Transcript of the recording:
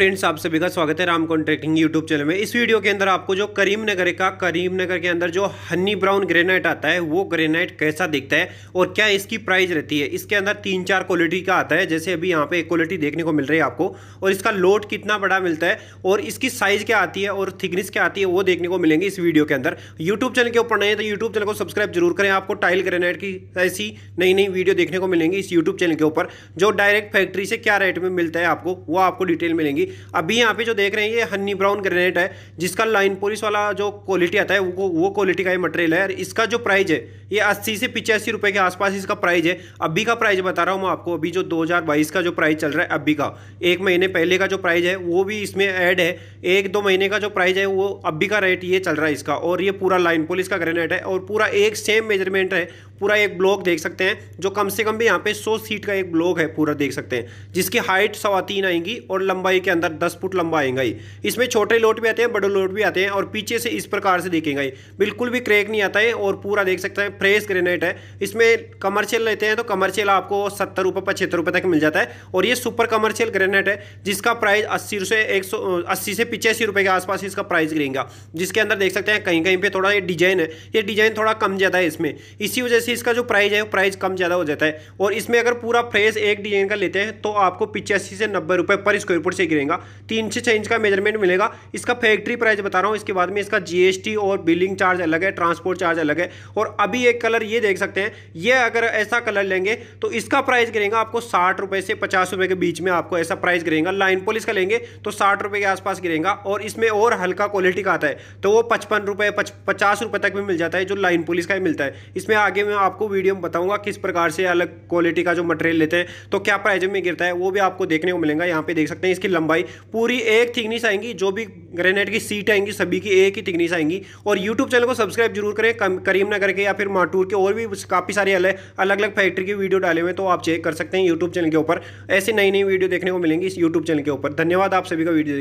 friends आप सभी का स्वागत है राम कॉन्ट्रैक्टिंग यूट्यूब चैनल में इस वीडियो के अंदर आपको जो करीम नगर का करीम नगर के अंदर जो हनी ब्राउन ग्रेनाइट आता है वो ग्रेनाइट कैसा दिखता है और क्या इसकी प्राइस रहती है इसके अंदर तीन चार क्वालिटी का आता है जैसे अभी यहाँ पे एक क्वालिटी देखने को मिल रही है आपको और इसका लोड कितना बड़ा मिलता है और इसकी साइज क्या आती है और थिकनेस क्या आती है वो देखने को मिलेंगे इस वीडियो के अंदर यूट्यूब चैनल के ऊपर नहीं है तो यूट्यूब चैनल को सब्सक्राइब जरूर करें आपको टाइल ग्रेनाइट की ऐसी नई नई वीडियो देखने को मिलेंगी इस यूट्यूब चैनल के ऊपर जो डायरेक्ट फैक्ट्री से क्या रेट में मिलता है आपको वो आपको डिटेल मिलेंगी अभी यहाँ पे जो देख रहे हैं ये हनी ब्राउन ग्रेनेट है जिसका लाइन पोलिस वाला जो क्वालिटी आता है वो वो क्वालिटी का ये मटेरियल है इसका जो प्राइस है ये अस्सी से पिचासी रुपये के आसपास इसका प्राइस है अभी का प्राइस बता रहा हूँ मैं आपको अभी जो दो का जो प्राइस चल रहा है अभी का एक महीने पहले का जो प्राइस है वो भी इसमें ऐड है एक दो महीने का जो प्राइस है वो अभी का रेट ये चल रहा है इसका और ये पूरा लाइन पोलिस का ग्रेनेट है और पूरा एक सेम मेजरमेंट है पूरा एक ब्लॉक देख सकते हैं जो कम से कम भी यहाँ पे 100 सीट का एक ब्लॉक है पूरा देख सकते हैं जिसकी हाइट सवा तीन आएंगी और लंबाई के अंदर 10 फुट लंबा आएगा ही इसमें छोटे लोट भी आते हैं बड़े लोट भी आते हैं और पीछे से इस प्रकार से देखेंगे बिल्कुल भी क्रेक नहीं आता है और पूरा देख सकते हैं फ्रेश ग्रेनाइट है इसमें कमर्शियल लेते हैं तो कमर्शियल आपको सत्तर रुपये पचहत्तर रुपये तक मिल जाता है और ये सुपर कमर्शियल ग्रेनाइट है जिसका प्राइस अस्सी से एक से पिचासी रुपये के आसपास इसका प्राइस गिरेगा जिसके अंदर देख सकते हैं कहीं कहीं पर थोड़ा ये डिजाइन है ये डिजाइन थोड़ा कम ज़्यादा है इसमें इसी वजह से से इसका जो प्राइस है वो प्राइस कम ज़्यादा हो जाता है और इसमें अगर पूरा फ्रेश एक डिजाइन का लेते हैं तो आपको पिचासी से नब्बे रुपये पर स्क्वायर फुट से गिरेगा तीन से छः इंच का मेजरमेंट मिलेगा इसका फैक्ट्री प्राइस बता रहा हूँ इसके बाद में इसका जी और बिलिंग चार्ज अलग है ट्रांसपोर्ट चार्ज अलग है और अभी एक कलर ये देख सकते हैं ये अगर ऐसा कलर लेंगे तो इसका प्राइस गिरेगा आपको साठ से पचास के बीच में आपको ऐसा प्राइस गिरेगा लाइन पोलिस का लेंगे तो साठ के आसपास गिरेगा और इसमें और हल्का क्वालिटी का आता है तो वो पचपन रुपये पचास रुपये तक भी मिल जाता है जो लाइन पुलिस का ही मिलता है इसमें आगे में आपको वीडियो में बताऊंगा किस प्रकार से अलग क्वालिटी का जो मटेरियल लेते हैं तो क्या प्राइज में गिरता है वो भी आपको देखने को मिलेगा यहाँ पे देख सकते हैं इसकी लंबाई पूरी एक थिकनीस आएंगी जो भी ग्रेनेड की सीट आएंगी सभी की एक ही थिकनीस आएंगी और यूट्यूब चैनल को सब्सक्राइब जरूर करें करीमनगर के या फिर माटूर के और भी काफ़ी सारे अलग अलग फैक्ट्री की वीडियो डाले हुए तो आप चेक कर सकते हैं यूट्यूब चैनल के ऊपर ऐसी नई नई वीडियो देखने को मिलेंगी इस यूट्यूब चैनल के ऊपर धन्यवाद आप सभी का वीडियो